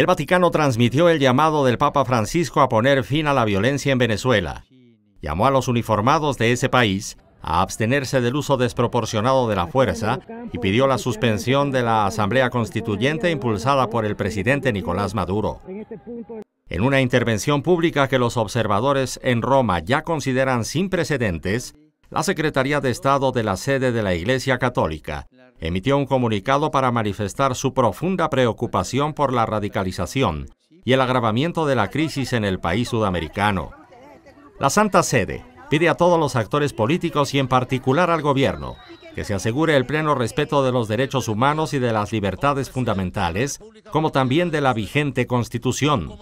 El Vaticano transmitió el llamado del Papa Francisco a poner fin a la violencia en Venezuela. Llamó a los uniformados de ese país a abstenerse del uso desproporcionado de la fuerza y pidió la suspensión de la Asamblea Constituyente impulsada por el presidente Nicolás Maduro. En una intervención pública que los observadores en Roma ya consideran sin precedentes, la Secretaría de Estado de la sede de la Iglesia Católica emitió un comunicado para manifestar su profunda preocupación por la radicalización y el agravamiento de la crisis en el país sudamericano. La Santa Sede pide a todos los actores políticos y en particular al gobierno que se asegure el pleno respeto de los derechos humanos y de las libertades fundamentales, como también de la vigente constitución.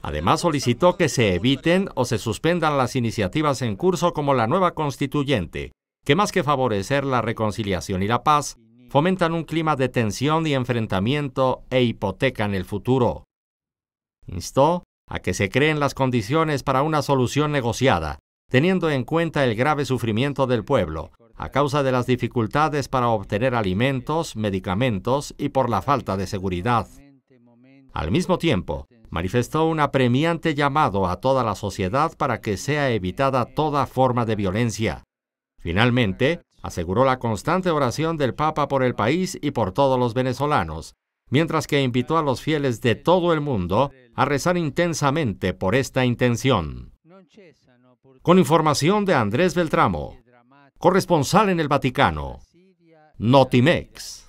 Además solicitó que se eviten o se suspendan las iniciativas en curso como la nueva constituyente, que más que favorecer la reconciliación y la paz, fomentan un clima de tensión y enfrentamiento e hipotecan el futuro. Instó a que se creen las condiciones para una solución negociada, teniendo en cuenta el grave sufrimiento del pueblo, a causa de las dificultades para obtener alimentos, medicamentos y por la falta de seguridad. Al mismo tiempo, manifestó un apremiante llamado a toda la sociedad para que sea evitada toda forma de violencia, Finalmente, aseguró la constante oración del Papa por el país y por todos los venezolanos, mientras que invitó a los fieles de todo el mundo a rezar intensamente por esta intención. Con información de Andrés Beltramo, corresponsal en el Vaticano, Notimex.